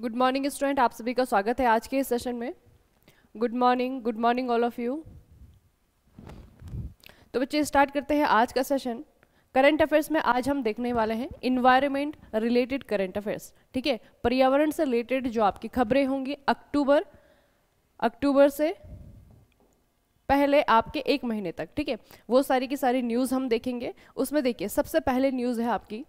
Good morning student आप सभी का स्वागत है आज के इस सेशन में good morning good morning all of you तो बच्चे स्टार्ट करते हैं आज का सेशन करंट अफेयर्स में आज हम देखने वाले हैं इन्वायरमेंट रिलेटेड करंट अफेयर्स ठीक है पर्यावरण से रिलेटेड जो आपकी खबरें होंगी अक्टूबर अक्टूबर से पहले आपके एक महीने तक ठीक है वो सारी की सारी न्यूज़ हम देखेंगे उसमें देखिए सबसे पहले न्यूज़ है आपकी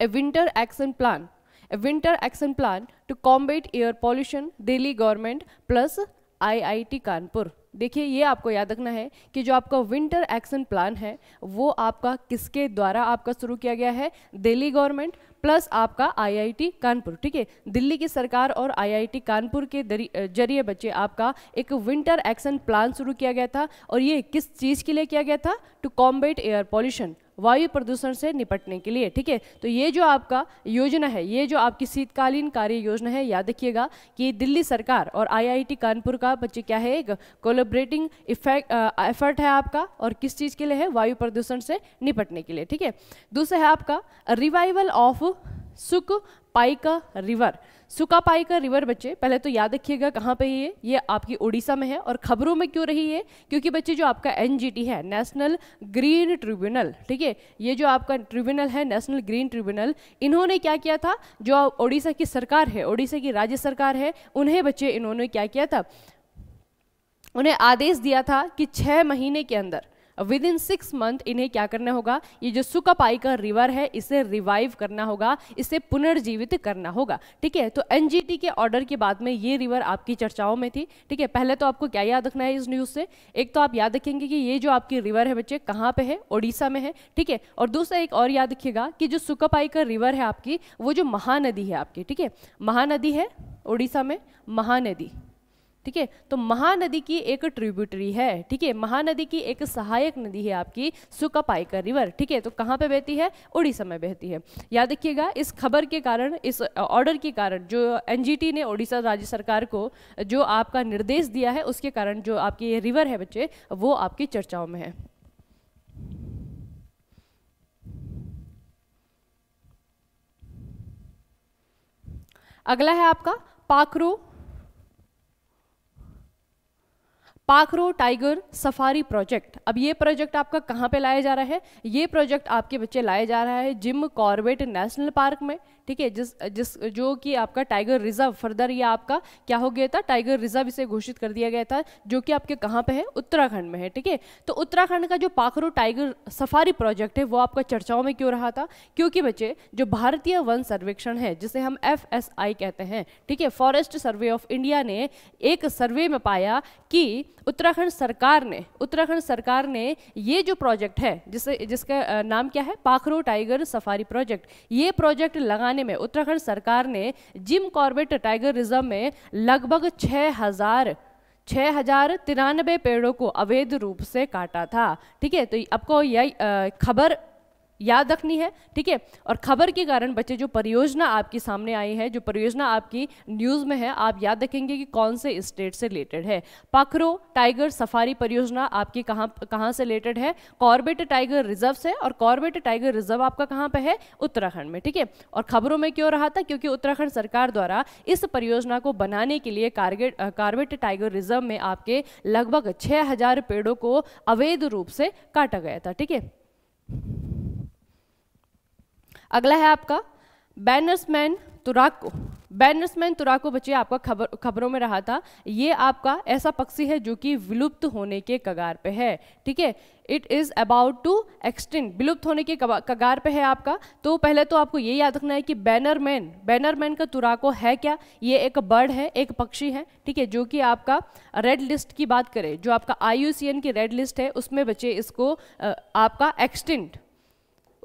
a winter action plan a winter action plan to combat air pollution Delhi government plus iit Kanpur देखिए ये आपको याद रखना है कि जो आपका विंटर एक्शन प्लान है वो आपका किसके द्वारा आपका शुरू किया गया है दिल्ली गवर्नमेंट प्लस आपका आईआईटी कानपुर ठीक है दिल्ली की सरकार और आईआईटी कानपुर के जरिए बच्चे आपका एक विंटर एक्शन प्लान शुरू किया गया था और ये किस चीज़ के लिए किया गया था टू कॉम्बेट एयर पॉल्यूशन वायु प्रदूषण से निपटने के लिए ठीक है तो ये जो आपका योजना है ये जो आपकी शीतकालीन कार्य योजना है याद रखिएगा कि दिल्ली सरकार और आईआईटी कानपुर का बच्चे क्या है एक कोलोबरेटिंग इफेक्ट एफर्ट है आपका और किस चीज़ के लिए है वायु प्रदूषण से निपटने के लिए ठीक है दूसरा है आपका रिवाइवल ऑफ सुक पाइका रिवर सुकापाई का रिवर बच्चे पहले तो याद रखिएगा कहाँ पे ये ये आपकी उड़ीसा में है और खबरों में क्यों रही है क्योंकि बच्चे जो आपका एन है नेशनल ग्रीन ट्रिब्यूनल ठीक है ये जो आपका ट्रिब्यूनल है नेशनल ग्रीन ट्रिब्यूनल इन्होंने क्या किया था जो ओडिशा की सरकार है ओडिशा की राज्य सरकार है उन्हें बच्चे इन्होंने क्या किया था उन्हें आदेश दिया था कि छः महीने के अंदर विद इन सिक्स मंथ इन्हें क्या करना होगा ये जो सुकापाई का रिवर है इसे रिवाइव करना होगा इसे पुनर्जीवित करना होगा ठीक है तो एनजीटी के ऑर्डर के बाद में ये रिवर आपकी चर्चाओं में थी ठीक है पहले तो आपको क्या याद रखना है इस न्यूज़ से एक तो आप याद रखेंगे कि ये जो आपकी रिवर है बच्चे कहाँ पे है ओडिशा में है ठीक है और दूसरा एक और याद रखिएगा कि जो सुकापाई का रिवर है आपकी वो जो महानदी है आपकी ठीक है महानदी है ओडिशा में महानदी ठीक है तो महानदी की एक ट्रिब्यूटरी है ठीक है महानदी की एक सहायक नदी है आपकी सुकापाइका रिवर ठीक है तो कहाँ पे बहती है उड़ीसा में बहती है याद रखिएगा इस खबर के कारण इस ऑर्डर के कारण जो एनजीटी ने उड़ीसा राज्य सरकार को जो आपका निर्देश दिया है उसके कारण जो आपकी ये रिवर है बच्चे वो आपकी चर्चाओं में है अगला है आपका Pakhru Pakhro tiger safari project अब ये प्रोजेक्ट आपका कहाँ पे लाया जा रहा है ये प्रोजेक्ट आपके बच्चे लाया जा रहा है जिम कॉर्बेट नेशनल पार्क में ठीक है जिस जिस जो कि आपका टाइगर रिजर्व फर्दर ये आपका क्या हो गया था टाइगर रिजर्व इसे घोषित कर दिया गया था जो कि आपके कहाँ पे है उत्तराखंड में है ठीक है तो उत्तराखंड का जो पाखरू टाइगर सफारी प्रोजेक्ट है वो आपका चर्चाओं में क्यों रहा था क्योंकि बच्चे जो भारतीय वन सर्वेक्षण है जिसे हम एफ कहते हैं ठीक है फॉरेस्ट सर्वे ऑफ इंडिया ने एक सर्वे में पाया कि उत्तराखंड सरकार ने उत्तराखंड सरकार ने ये जो प्रोजेक्ट है जिसे जिसका नाम क्या है पाखरू टाइगर सफारी प्रोजेक्ट ये प्रोजेक्ट लगाने 2019 में उत्तराखंड सरकार ने जिम कॉर्बेट टाइगर रिजर्व में लगभग छः हज़ार छः हजार तिरानबे पेड़ों को अवैध रूप से काटा था ठीक है तो आपको यही खबर याद रखनी है ठीक है और खबर के कारण बच्चे जो परियोजना आपके सामने आई है जो परियोजना आपकी न्यूज़ में है आप याद रखेंगे कि कौन से स्टेट से रिलेटेड है पाखरो टाइगर सफारी परियोजना आपकी कहाँ कहाँ से रिलेटेड है कॉर्बेट टाइगर रिजर्व से और कॉर्बेट टाइगर रिजर्व आपका कहाँ पर है उत्तराखंड में ठीक है और खबरों में क्यों रहा था क्योंकि उत्तराखंड सरकार द्वारा इस परियोजना को बनाने के लिए कार्गेट कार्बेट टाइगर रिजर्व में आपके लगभग छः पेड़ों को अवैध रूप से काटा गया था ठीक है अगला है आपका बैनर्समैन तुराको बैनर्समैन तुराको बच्चे आपका खबर खबरों में रहा था ये आपका ऐसा पक्षी है जो कि विलुप्त होने के कगार पे है ठीक है it is about to extend विलुप्त होने के कगार पे है आपका तो पहले तो आपको ये याद रखना है कि बैनरमैन बैनरमैन का तुराको है क्या ये एक बर्ड है एक पक्षी है ठीक है जो कि आपका रेड लिस्ट की बात करें जो आपका आई की रेड लिस्ट है उसमें बच्चे इसको आपका एक्सटेंट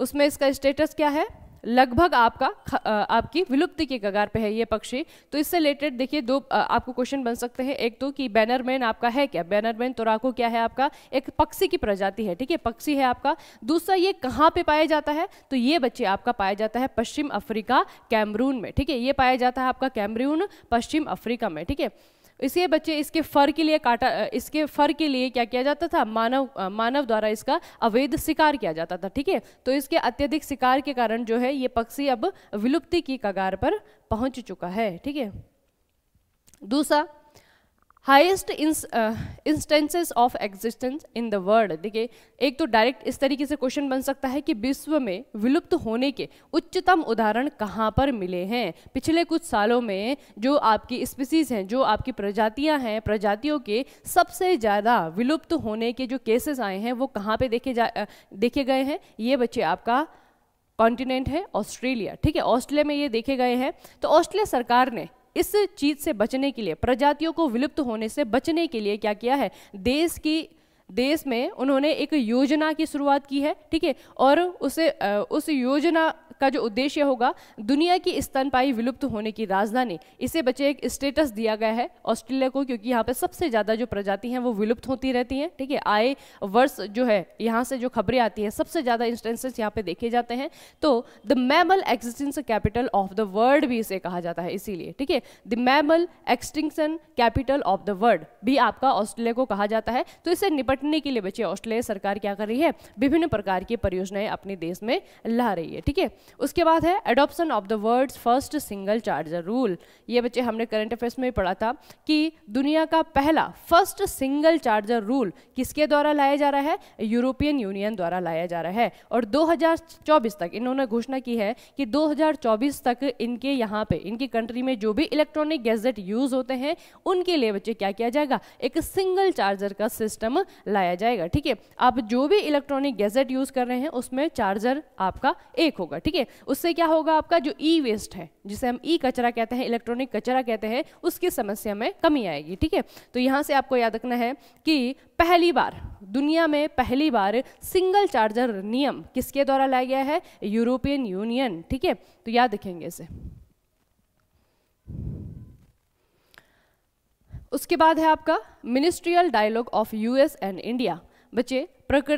उसमें इसका स्टेटस क्या है लगभग आपका आपकी विलुप्ति के कगार पे है ये पक्षी तो इससे रिलेटेड देखिए दो आपको क्वेश्चन बन सकते हैं एक तो कि बैनरमैन आपका है क्या बैनरमैन तोराको क्या है आपका एक पक्षी की प्रजाति है ठीक है पक्षी है आपका दूसरा ये कहाँ पे पाया जाता है तो ये बच्चे आपका पाया जाता है पश्चिम अफ्रीका कैमरून में ठीक है ये पाया जाता है आपका कैमरून पश्चिम अफ्रीका में ठीक है इसलिए बच्चे इसके फर के लिए काटा इसके फर के लिए क्या किया जाता था मानव मानव द्वारा इसका अवैध शिकार किया जाता था ठीक है तो इसके अत्यधिक शिकार के कारण जो है ये पक्षी अब विलुप्ति की कगार पर पहुंच चुका है ठीक है दूसरा highest instances of existence in the world देखिए एक तो डायरेक्ट इस तरीके से क्वेश्चन बन सकता है कि विश्व में विलुप्त होने के उच्चतम उदाहरण कहाँ पर मिले हैं पिछले कुछ सालों में जो आपकी स्पीसीज हैं जो आपकी प्रजातियाँ हैं प्रजातियों के सबसे ज़्यादा विलुप्त होने के जो केसेस आए हैं वो कहाँ पर देखे जा देखे गए हैं ये बच्चे आपका कॉन्टिनेंट है ऑस्ट्रेलिया ठीक है ऑस्ट्रेलिया में ये देखे गए हैं तो ऑस्ट्रेलिया सरकार ने इस चीज़ से बचने के लिए प्रजातियों को विलुप्त होने से बचने के लिए क्या किया है देश की देश में उन्होंने एक योजना की शुरुआत की है ठीक है और उसे उस योजना का जो उद्देश्य होगा दुनिया की स्तनपाई विलुप्त होने की राजधानी इसे बचे एक स्टेटस दिया गया है ऑस्ट्रेलिया को क्योंकि यहाँ पे सबसे ज़्यादा जो प्रजाति हैं वो विलुप्त होती रहती हैं ठीक है आए वर्ष जो है यहाँ से जो खबरें आती हैं सबसे ज़्यादा इंस्टेंसेस यहाँ पे देखे जाते हैं तो the mammal existence capital of the world भी इसे कहा जाता है इसीलिए ठीक है the mammal extinction capital of the world भी आपका ऑस्ट्रेलिया को कहा जाता है तो इसे निपटने के लिए बच्चे ऑस्ट्रेलिया सरकार क्या कर रही है विभिन्न प्रकार की परियोजनाएं अपने देश में ला रही है ठीक है उसके बाद है adoption of the world first single charger rule ये बच्चे हमने करंट अफेयर्स में पढ़ा था कि दुनिया का पहला फर्स्ट सिंगल चार्जर रूल किसके द्वारा लाया जा रहा है यूरोपियन यूनियन द्वारा लाया जा रहा है और 2024 तक इन्होंने घोषणा की है कि 2024 तक इनके यहाँ पे इनकी कंट्री में जो भी इलेक्ट्रॉनिक गैजेट यूज़ होते हैं उनके लिए बच्चे क्या किया जाएगा एक सिंगल चार्जर का सिस्टम लाया जाएगा ठीक है आप जो भी इलेक्ट्रॉनिक गैजेट यूज़ कर रहे हैं उसमें चार्जर आपका एक होगा ठीक है है उससे क्या होगा आपका जो ई e वेस्ट है जिसे हम ई e कचरा कहते हैं इलेक्ट्रॉनिक कचरा कहते हैं उसकी समस्या में कमी आएगी ठीक है तो यहाँ से आपको याद रखना है कि पहली बार दुनिया में पहली बार सिंगल चार्जर नियम किसके द्वारा लाया गया है यूरोपियन यूनियन ठीक है तो याद रखेंगे इसे उसके बाद है आपका ministerial dialogue of US and India बच्चे प्रकृ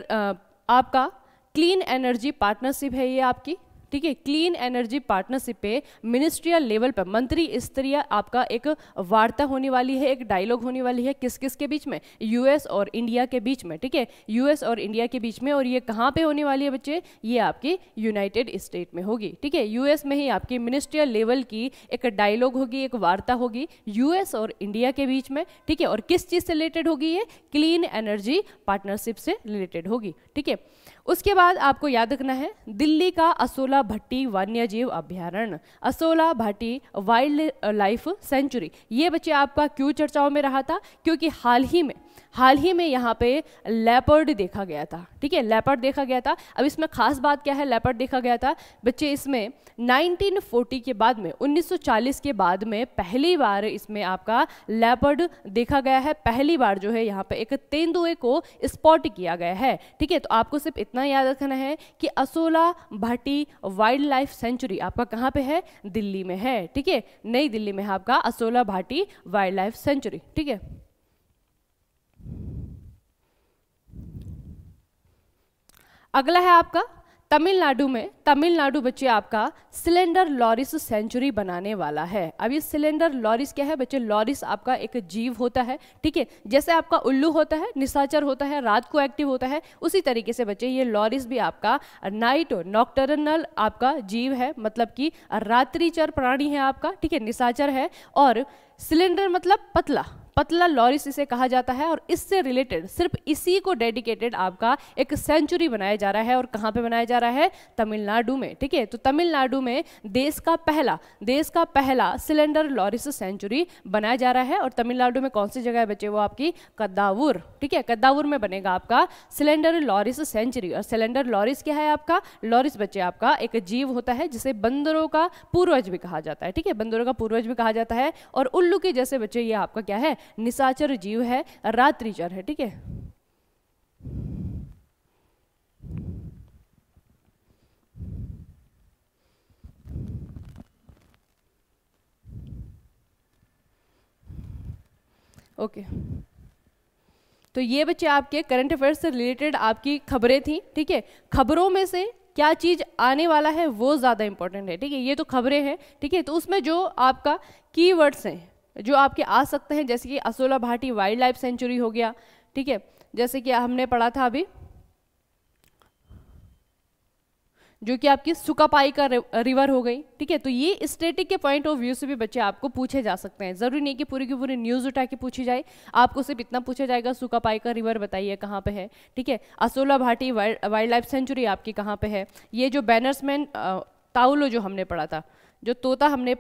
आपका क्लीन एनर्जी पार्टनरशिप है ये आपकी ठीक है क्लीन एनर्जी पार्टनरशिप पे मिनिस्ट्रियल लेवल पर मंत्री स्तरीय आपका एक वार्ता होने वाली है एक डायलॉग होने वाली है किस किस के बीच में यूएस और इंडिया के बीच में ठीक है यूएस और इंडिया के बीच में और ये कहाँ पे होने वाली है बच्चे ये आपकी यूनाइटेड स्टेट में होगी ठीक है यूएस में ही आपकी मिनिस्ट्रियल लेवल की एक डायलॉग होगी एक वार्ता होगी यूएस और इंडिया के बीच में ठीक है और किस चीज़ से रिलेटेड होगी ये क्लीन एनर्जी पार्टनरशिप से रिलेटेड होगी ठीक है उसके बाद आपको याद रखना है दिल्ली का असोला भट्टी वन्यजीव जीव अभ्यारण्य Asola Bhatti wildlife sanctuary ये बच्चे आपका क्यों चर्चाओं में रहा था क्योंकि हाल ही में हाल ही में यहाँ पे लेपर्ड देखा गया था ठीक है लेपर्ड देखा गया था अब इसमें खास बात क्या है लेपर्ड देखा गया था बच्चे इसमें 1940 के बाद में 1940 के बाद में पहली बार इसमें आपका लेपर्ड देखा गया है पहली बार जो है यहाँ पे एक तेंदुए को स्पॉट किया गया है ठीक है तो आपको सिर्फ इतना इतना याद रखना है कि Asola Bhati wildlife sanctuary आपका कहाँ पे है दिल्ली में है ठीक है नई दिल्ली में है आपका Asola Bhati wildlife sanctuary ठीक है अगला है आपका तमिलनाडु में तमिलनाडु बच्चे आपका सिलेंडर लॉरिस सेंचुरी बनाने वाला है अब ये सिलेंडर लॉरिस क्या है बच्चे लॉरिस आपका एक जीव होता है ठीक है जैसे आपका उल्लू होता है निशाचर होता है रात को एक्टिव होता है उसी तरीके से बच्चे ये लॉरिस भी आपका नाइट नॉक्टरनल आपका जीव है मतलब कि रात्रिचर प्राणी है आपका ठीक है निशाचर है और सिलेंडर मतलब पतला पतला लॉरिस इसे कहा जाता है और इससे रिलेटेड सिर्फ इसी को डेडिकेटेड आपका एक सेंचुरी बनाया जा रहा है और कहाँ पे बनाया जा रहा है तमिलनाडु में ठीक है तो तमिलनाडु में देश का पहला देश का पहला सिलेंडर लॉरिस सेंचुरी बनाया जा रहा है और तमिलनाडु में कौन सी जगह बचे वो आपकी कद्दावुर ठीक है कद्दावुर में बनेगा आपका सिलेंडर लॉरिस सेंचुरी और सिलेंडर लॉरिस क्या है आपका लॉरिस बच्चे आपका एक जीव होता है जिसे बंदरों का पूर्वज भी कहा जाता है ठीक है बंदरों का पूर्वज भी कहा जाता है और उल्लू के जैसे बच्चे ये आपका क्या है निशाचर जीव है रात्रिचर है ठीक है ओके तो ये बच्चे आपके करंट अफेयर्स से रिलेटेड आपकी खबरें थी ठीक है खबरों में से क्या चीज़ आने वाला है वो ज़्यादा इंपॉर्टेंट है ठीक है ये तो खबरें हैं ठीक है तो उसमें जो आपका कीवर्ड्स हैं जो आपके आ सकते हैं जैसे कि Asola Bhati wildlife sanctuary हो गया ठीक है जैसे कि हमने पढ़ा था अभी जो कि आपकी सुकापाई का रिवर हो गई ठीक है तो ये स्टेटिक के पॉइंट ऑफ व्यू से भी बच्चे आपको पूछे जा सकते हैं ज़रूरी नहीं कि पूरी की पूरी न्यूज़ उठा के पूछी जाए आपको सिर्फ इतना पूछा जाएगा सुकापाई का रिवर बताइए कहाँ पे है ठीक है Asola Bhati wildlife sanctuary आपकी कहाँ पे है ये जो बैनर्समैन ताउलो जो हमने पढ़ा था जो तोता हमने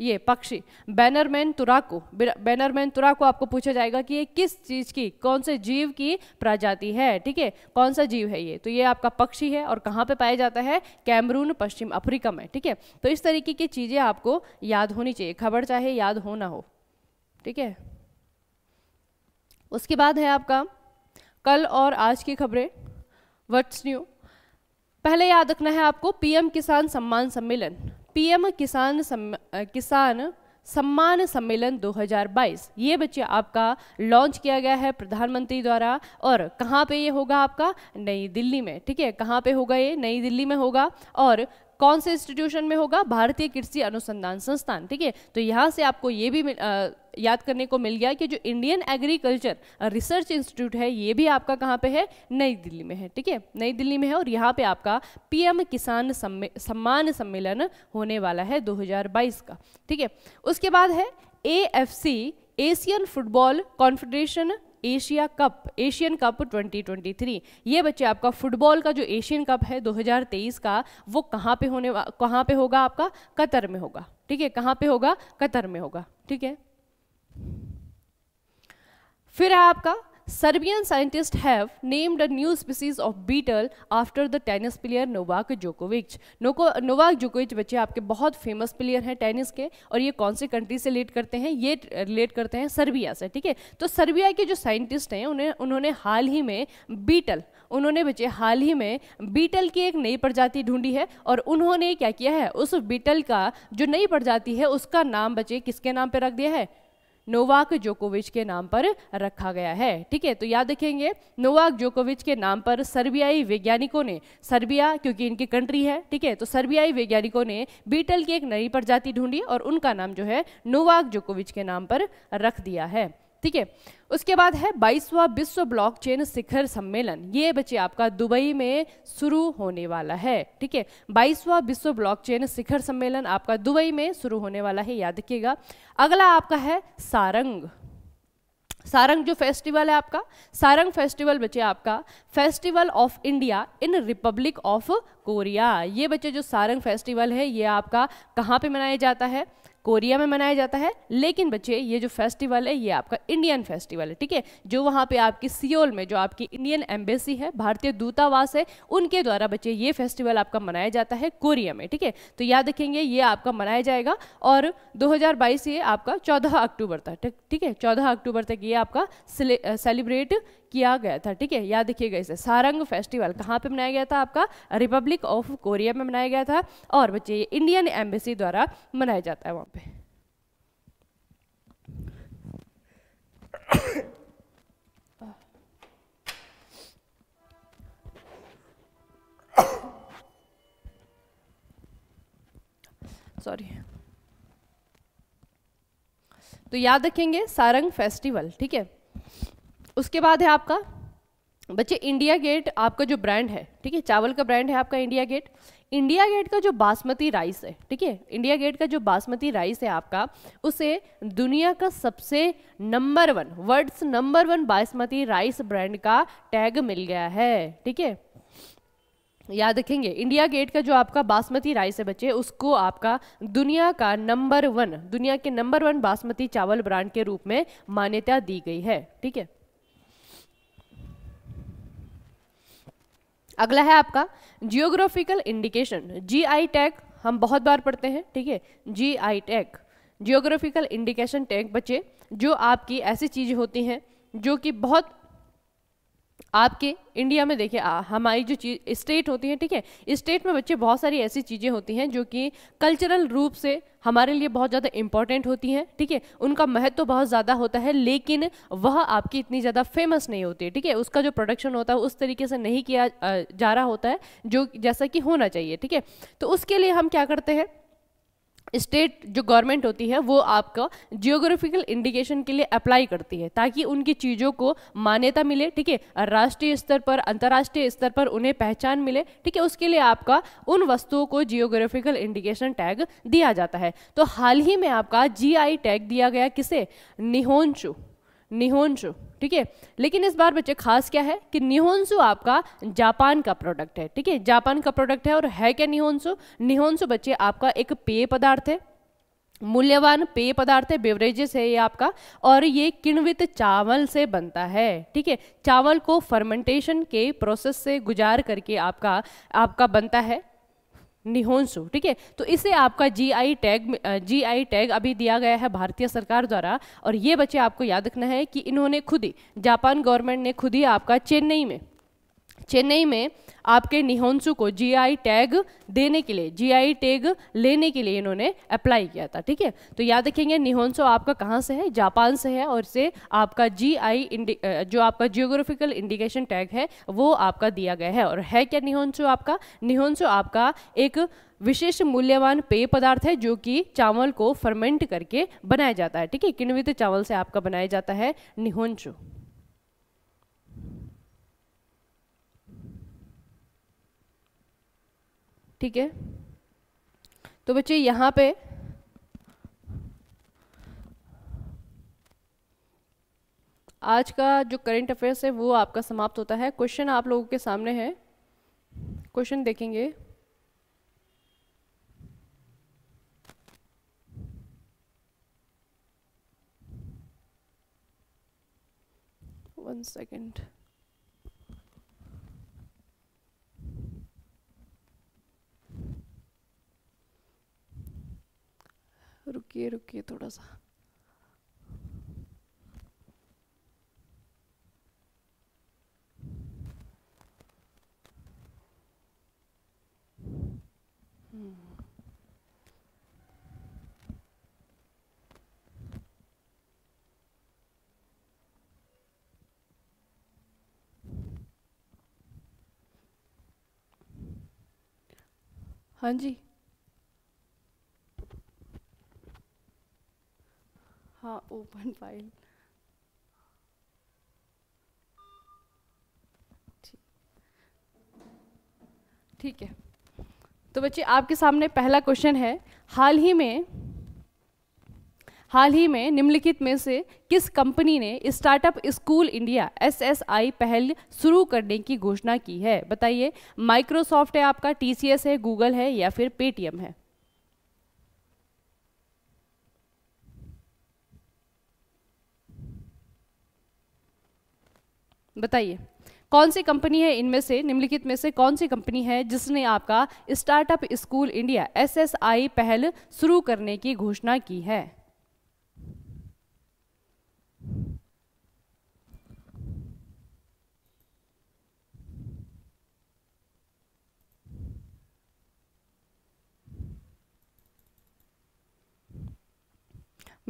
ये पक्षी बैनरमैन तुराकू बैनरमैन तुराकू आपको पूछा जाएगा कि ये किस चीज़ की कौन से जीव की प्रजाति है ठीक है कौन सा जीव है ये तो ये आपका पक्षी है और कहाँ पे पाया जाता है कैमरून पश्चिम अफ्रीका में ठीक है तो इस तरीके की चीज़ें आपको याद होनी चाहिए खबर चाहे याद हो ना हो ठीक है उसके बाद है आपका कल और आज की खबरें वट्स न्यू पहले याद रखना है आपको पीएम किसान सम्मान सम्मेलन पीएम किसान सम, किसान सम्मान सम्मेलन 2022 ये बच्चे आपका लॉन्च किया गया है प्रधानमंत्री द्वारा और कहाँ पे ये होगा आपका नई दिल्ली में ठीक है कहाँ पे होगा ये नई दिल्ली में होगा और कौन से इंस्टीट्यूशन में होगा भारतीय कृषि अनुसंधान संस्थान ठीक है तो यहाँ से आपको ये भी आ, याद करने को मिल गया कि जो इंडियन एग्रीकल्चर रिसर्च इंस्टीट्यूट है ये भी आपका कहाँ पे है नई दिल्ली में है ठीक है नई दिल्ली में है और यहाँ पे आपका पीएम किसान सम्मान सम्मेलन होने वाला है 2022 का ठीक है उसके बाद है A F C Asian football confederation Asia cup Asian cup 2023 ये बच्चे आपका फुटबॉल का जो एशियन कप है 2023 का वो कहाँ पे होने कहाँ पे होगा आपका कतर में होगा ठीक है कहाँ पे होगा कतर में होगा ठीक है फिर है आपका Serbian scientists have named a new species of beetle after the tennis player Novak Djokovic. Novak Djokovic बच्चे आपके बहुत फेमस प्लेयर हैं टेनिस के और ये कौन से कंट्री से रिलेट करते हैं ये रिलेट करते हैं सर्बिया से ठीक है तो सर्बिया के जो साइंटिस्ट हैं उन्हें उन्होंने हाल ही में बीटल उन्होंने बच्चे हाल ही में बीटल की एक नई प्रजाति ढूंढी है और उन्होंने क्या किया है उस बीटल का जो नई प्रजाति है उसका नाम बच्चे किसके नाम पर रख दिया है नोवाक जोकोविच के नाम पर रखा गया है ठीक है तो याद रखेंगे नोवाक जोकोविच के नाम पर सर्बियाई वैज्ञानिकों ने सर्बिया क्योंकि इनकी कंट्री है ठीक है तो सर्बियाई वैज्ञानिकों ने बीटल की एक नई प्रजाति ढूंढी और उनका नाम जो है नोवाक जोकोविच के नाम पर रख दिया है ठीक है उसके बाद है बाईसवा विश्व ब्लॉकचेन शिखर सम्मेलन ये बच्चे आपका दुबई में शुरू होने वाला है ठीक है बाईसवा विश्व ब्लॉकचेन शिखर सम्मेलन आपका दुबई में शुरू होने वाला है याद रखिएगा अगला आपका है सारंग सारंग जो फेस्टिवल है आपका सारंग फेस्टिवल बच्चे आपका festival of India in Republic of Korea ये बच्चे जो सारंग फेस्टिवल है ये आपका कहाँ पे मनाया जाता है कोरिया में मनाया जाता है लेकिन बच्चे ये जो फेस्टिवल है ये आपका इंडियन फेस्टिवल है ठीक है जो वहाँ पे आपकी सियोल में जो आपकी इंडियन एम्बेसी है भारतीय दूतावास है उनके द्वारा बच्चे ये फेस्टिवल आपका मनाया जाता है कोरिया में ठीक है तो याद रखेंगे ये आपका मनाया जाएगा और 2022 ये आपका चौदह अक्टूबर तक ठीक है चौदह अक्टूबर तक ये आपका सेलिब्रेट किया गया था ठीक है याद रखिएगा इसे सारंग फेस्टिवल कहाँ पे मनाया गया था आपका रिपब्लिक ऑफ कोरिया में मनाया गया था और बच्चे ये इंडियन एम्बेसी द्वारा मनाया जाता है वहाँ सॉरी तो याद रखेंगे सारंग फेस्टिवल ठीक है उसके बाद है आपका बच्चे इंडिया गेट आपका जो ब्रांड है ठीक है चावल का ब्रांड है आपका इंडिया गेट इंडिया गेट का जो बासमती राइस है ठीक है इंडिया गेट का जो बासमती राइस है आपका उसे दुनिया का सबसे number one world's number one basmati rice brand का टैग मिल गया है ठीक है याद रखेंगे इंडिया गेट का जो आपका बासमती राइस है बच्चे उसको आपका दुनिया का नंबर वन दुनिया के नंबर वन बासमती चावल ब्रांड के रूप में मान्यता दी गई है ठीक है अगला है आपका geographical indication G I tag हम बहुत बार पढ़ते हैं ठीक है G I tag geographical indication tag बच्चे जो आपकी ऐसी चीज़ होती हैं जो कि बहुत आपके इंडिया में देखिए हमारी जो चीज स्टेट होती है ठीक है स्टेट में बच्चे बहुत सारी ऐसी चीज़ें होती हैं जो कि कल्चरल रूप से हमारे लिए बहुत ज़्यादा इंपॉर्टेंट होती हैं ठीक है उनका महत्व तो बहुत ज़्यादा होता है लेकिन वह आपकी इतनी ज़्यादा फेमस नहीं होती है ठीक है उसका जो प्रोडक्शन होता है उस तरीके से नहीं किया जा रहा होता है जो जैसा कि होना चाहिए ठीक है तो उसके लिए हम क्या करते हैं स्टेट जो गवर्नमेंट होती है वो आपका जियोग्राफिकल इंडिकेशन के लिए अप्लाई करती है ताकि उनकी चीज़ों को मान्यता मिले ठीक है राष्ट्रीय स्तर पर अंतर्राष्ट्रीय स्तर पर उन्हें पहचान मिले ठीक है उसके लिए आपका उन वस्तुओं को जियोग्राफिकल इंडिकेशन टैग दिया जाता है तो हाल ही में आपका जी टैग दिया गया किसे निहोंचू निहोंजो ठीक है लेकिन इस बार बच्चे खास क्या है कि निहोंसु आपका जापान का प्रोडक्ट है ठीक है जापान का प्रोडक्ट है और है क्या निहोंसु निहोंसु बच्चे आपका एक पेय पदार्थ है मूल्यवान पेय पदार्थ है बेवरेजेस है ये आपका और ये किण्वित चावल से बनता है ठीक है चावल को फर्मेंटेशन के प्रोसेस से गुजार करके आपका आपका बनता है निहोंसु ठीक है तो इसे आपका जीआई टैग जीआई टैग अभी दिया गया है भारतीय सरकार द्वारा और ये बच्चे आपको याद रखना है कि इन्होंने खुद ही जापान गवर्नमेंट ने खुद ही आपका चेन्नई में चेन्नई में आपके निहोंसू को जीआई टैग देने के लिए जीआई टैग लेने के लिए इन्होंने अप्लाई किया था ठीक है तो याद रखेंगे निहोंसो आपका कहाँ से है जापान से है और इसे आपका जीआई जो आपका जियोग्राफिकल इंडिकेशन टैग है वो आपका दिया गया है और है क्या निहोन्सू आपका निहोंसो आपका एक विशेष मूल्यवान पेय पदार्थ है जो कि चावल को फर्मेंट करके बनाया जाता है ठीक है किण्वित चावल से आपका बनाया जाता है निहोन्सू ठीक है तो बच्चे यहाँ पे आज का जो करंट अफेयर्स है वो आपका समाप्त होता है क्वेश्चन आप लोगों के सामने है क्वेश्चन देखेंगे वन सेकेंड 이렇게 돌아서 음. ह open file ठीक है तो बच्चे आपके सामने पहला क्वेश्चन है हाल ही में हाल ही में निम्नलिखित में से किस कंपनी ने स्टार्टअप स्कूल इंडिया एसएसआई पहल शुरू करने की घोषणा की है बताइए माइक्रोसॉफ्ट है आपका टीसीएस है गूगल है या फिर पेटीएम है बताइए कौन सी कंपनी है इनमें से निम्नलिखित में से कौन सी कंपनी है जिसने आपका स्टार्टअप स्कूल इंडिया एसएसआई पहल शुरू करने की घोषणा की है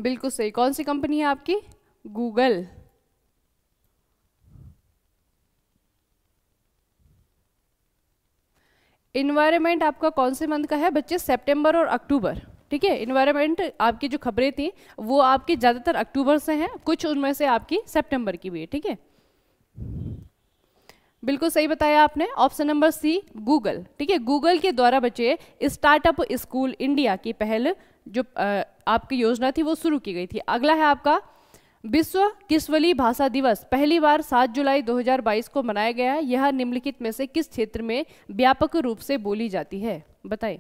बिल्कुल सही कौन सी कंपनी है आपकी गूगल इन्वायरमेंट आपका कौन से मंथ का है बच्चे सेप्टेम्बर और अक्टूबर ठीक है इन्वायरमेंट आपकी जो खबरें थी वो आपकी ज़्यादातर अक्टूबर से हैं कुछ उनमें से आपकी सेप्टेम्बर की भी है ठीक है बिल्कुल सही बताया आपने ऑप्शन नंबर सी गूगल ठीक है गूगल के द्वारा बच्चे स्टार्टअप स्कूल इंडिया की पहल जो आपकी योजना थी वो शुरू की गई थी अगला है आपका विश्व किसवली भाषा दिवस पहली बार 7 जुलाई 2022 को मनाया गया है यह निम्नलिखित में से किस क्षेत्र में व्यापक रूप से बोली जाती है बताएं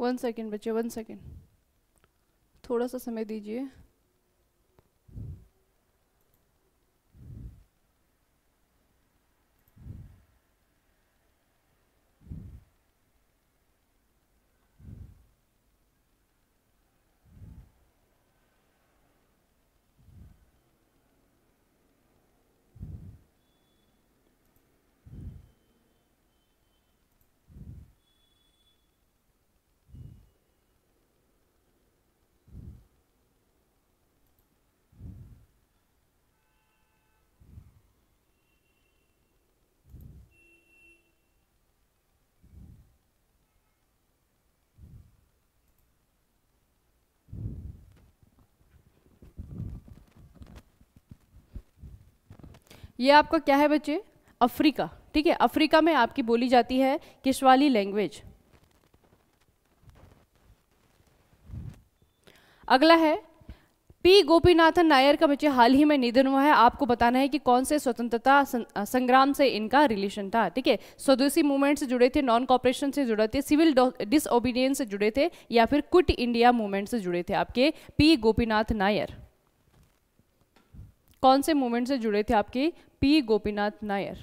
वन सेकेंड बच्चे वन सेकेंड थोड़ा सा समय दीजिए ये आपका क्या है बच्चे अफ्रीका ठीक है अफ्रीका में आपकी बोली जाती है किशवाली लैंग्वेज अगला है पी गोपीनाथन नायर का बच्चे हाल ही में निधन हुआ है आपको बताना है कि कौन से स्वतंत्रता संग्राम से इनका रिलेशन था ठीक है स्वदेशी मूवमेंट से जुड़े थे नॉन कॉपरेशन से जुड़े थे सिविल डिसओबीडियंस से जुड़े थे या फिर कुट इंडिया मूवमेंट से जुड़े थे आपके पी गोपीनाथ नायर कौन से मूवमेंट से जुड़े थे आपके पी गोपीनाथ नायर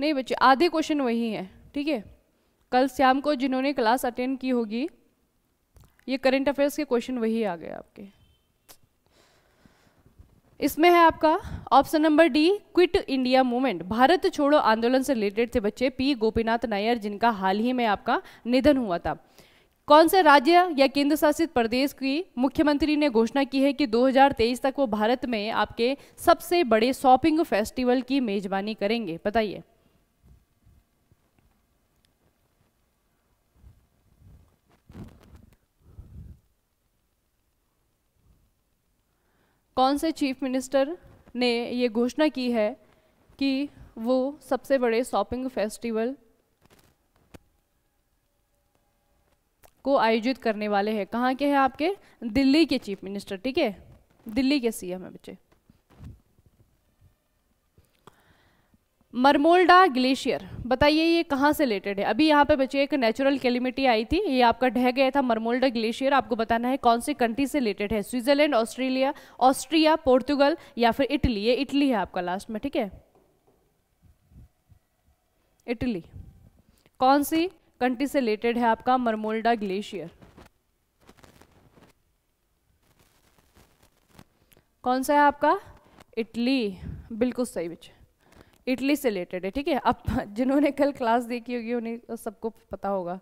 नहीं बच्चे आधे क्वेश्चन वही है ठीक है कल शाम को जिन्होंने क्लास अटेंड की होगी ये करंट अफेयर्स के क्वेश्चन वही आ गए आपके इसमें है आपका option number D Quit India movement Bharat छोड़ो आंदोलन से रिलेटेड थे बच्चे पी गोपीनाथ नायर जिनका हाल ही में आपका निधन हुआ था कौन से राज्य या केंद्र शासित प्रदेश की मुख्यमंत्री ने घोषणा की है कि 2023 तक वो भारत में आपके सबसे बड़े शॉपिंग फेस्टिवल की मेजबानी करेंगे बताइए कौन से चीफ मिनिस्टर ने ये घोषणा की है कि वो सबसे बड़े शॉपिंग फेस्टिवल को आयोजित करने वाले हैं कहाँ के हैं आपके दिल्ली के चीफ मिनिस्टर ठीक है दिल्ली के सीएम है बच्चे मरमोल्डा ग्लेशियर बताइए ये कहाँ से रिलेटेड है अभी यहाँ पे बच्चे एक नेचुरल कैलिमिटी आई थी ये आपका ढह गया था मरमोल्डा ग्लेशियर आपको बताना है कौन सी कंट्री से रिलेटेड है स्विट्जरलैंड ऑस्ट्रेलिया ऑस्ट्रिया पोर्तुगल या फिर इटली ये इटली है आपका लास्ट में ठीक है इटली कौन सी कंट्री से रिलेटेड है आपका मरमोल्डा ग्लेशियर कौन सा है आपका इटली बिल्कुल सही बच्चे इटली से रिलेटेड है ठीक है अब जिन्होंने कल क्लास देखी होगी उन्हें तो सबको पता होगा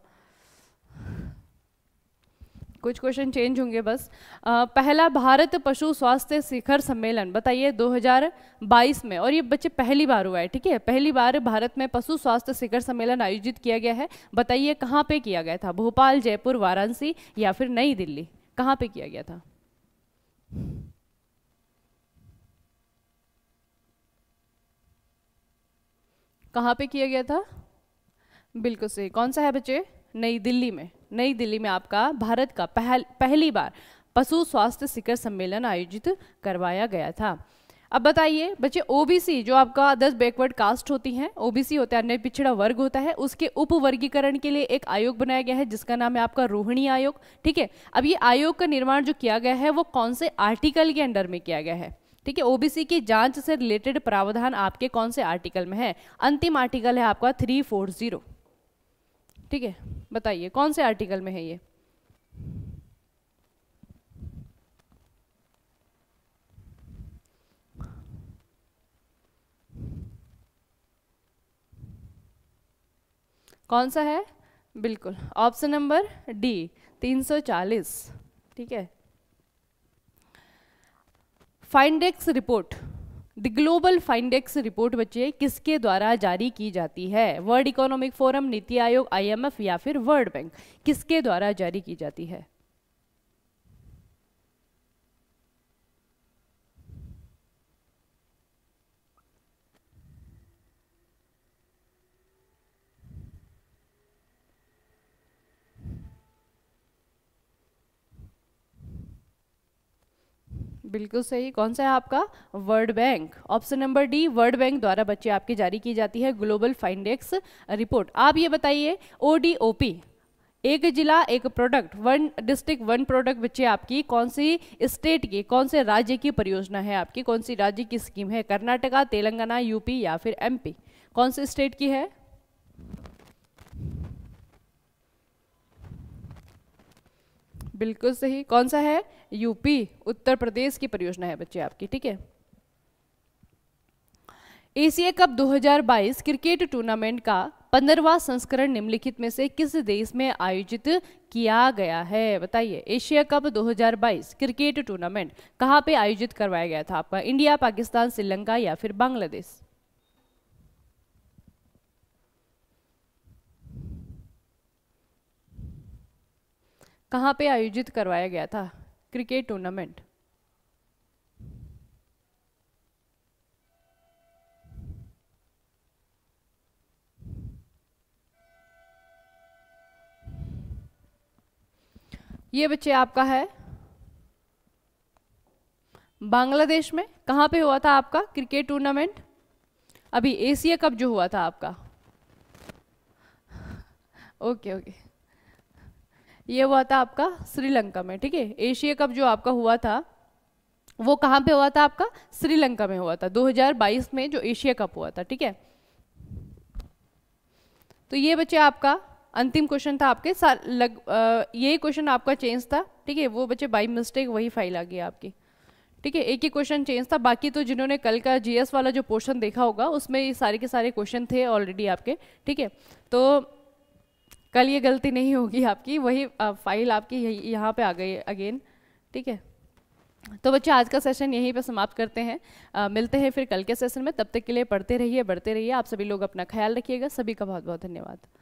कुछ क्वेश्चन चेंज होंगे बस आ, पहला भारत पशु स्वास्थ्य शिखर सम्मेलन बताइए 2022 में और ये बच्चे पहली बार हुआ है ठीक है पहली बार भारत में पशु स्वास्थ्य शिखर सम्मेलन आयोजित किया गया है बताइए कहाँ पे किया गया था भोपाल जयपुर वाराणसी या फिर नई दिल्ली कहाँ पे किया गया था कहाँ पे किया गया था बिल्कुल सही कौन सा है बच्चे नई दिल्ली में नई दिल्ली में आपका भारत का पहल पहली बार पशु स्वास्थ्य शिखर सम्मेलन आयोजित करवाया गया था अब बताइए बच्चे ओबीसी जो आपका दस बैकवर्ड कास्ट होती हैं ओबीसी होता है अन्य पिछड़ा वर्ग होता है उसके उपवर्गीकरण के लिए एक आयोग बनाया गया है जिसका नाम है आपका रोहिणी आयोग ठीक है अब ये आयोग का निर्माण जो किया गया है वो कौन से आर्टिकल के अंडर में किया गया है ठीक है ओबीसी की जांच से रिलेटेड प्रावधान आपके कौन से आर्टिकल में है अंतिम आर्टिकल है आपका थ्री फोर जीरो ठीक है बताइए कौन से आर्टिकल में है ये कौन सा है बिल्कुल ऑप्शन नंबर डी 340 ठीक है Findex report the global Findex report बच्चे किसके द्वारा जारी की जाती है वर्ल्ड इकोनॉमिक फोरम नीति आयोग आईएमएफ या फिर वर्ल्ड बैंक किसके द्वारा जारी की जाती है बिल्कुल सही कौन सा है आपका World Bank option number D World Bank द्वारा बच्चे आपकी जारी की जाती है ग्लोबल फाइंडेक्स रिपोर्ट आप ये बताइए ओडीओपी एक जिला एक product one district one product बच्चे आपकी कौन सी स्टेट की कौन से राज्य की परियोजना है आपकी कौन सी राज्य की स्कीम है कर्नाटका तेलंगाना यूपी या फिर एमपी कौन सी स्टेट की है बिल्कुल सही कौन सा है यूपी उत्तर प्रदेश की परियोजना है बच्चे आपकी ठीक है एशिया कप 2022 क्रिकेट टूर्नामेंट का पंद्रवा संस्करण निम्नलिखित में से किस देश में आयोजित किया गया है बताइए एशिया कप 2022 क्रिकेट टूर्नामेंट कहाँ पे आयोजित करवाया गया था आपका इंडिया पाकिस्तान श्रीलंका या फिर बांग्लादेश कहाँ पे आयोजित करवाया गया था क्रिकेट टूर्नामेंट ये बच्चे आपका है बांग्लादेश में कहां पे हुआ था आपका क्रिकेट टूर्नामेंट अभी एशिया कप जो हुआ था आपका ओके ओके ये हुआ था आपका श्रीलंका में ठीक है एशिया कप जो आपका हुआ था वो कहाँ पे हुआ था आपका श्रीलंका में हुआ था 2022 में जो एशिया कप हुआ था ठीक है तो ये बच्चे आपका अंतिम क्वेश्चन था आपके लग यही क्वेश्चन आपका चेंज था ठीक है वो बच्चे बाई मिस्टेक वही फाइल आ गई आपकी ठीक है एक ही क्वेश्चन चेंज था बाकी तो जिन्होंने कल का जीएस वाला जो पोर्शन देखा होगा उसमें ये सारे के सारे क्वेश्चन थे ऑलरेडी आपके ठीक है तो कल ये गलती नहीं होगी आपकी वही फाइल आपकी यहाँ पे आ गई अगेन ठीक है तो बच्चे आज का सेशन यहीं पे समाप्त करते हैं आ, मिलते हैं फिर कल के सेशन में तब तक के लिए पढ़ते रहिए बढ़ते रहिए आप सभी लोग अपना ख्याल रखिएगा सभी का बहुत बहुत धन्यवाद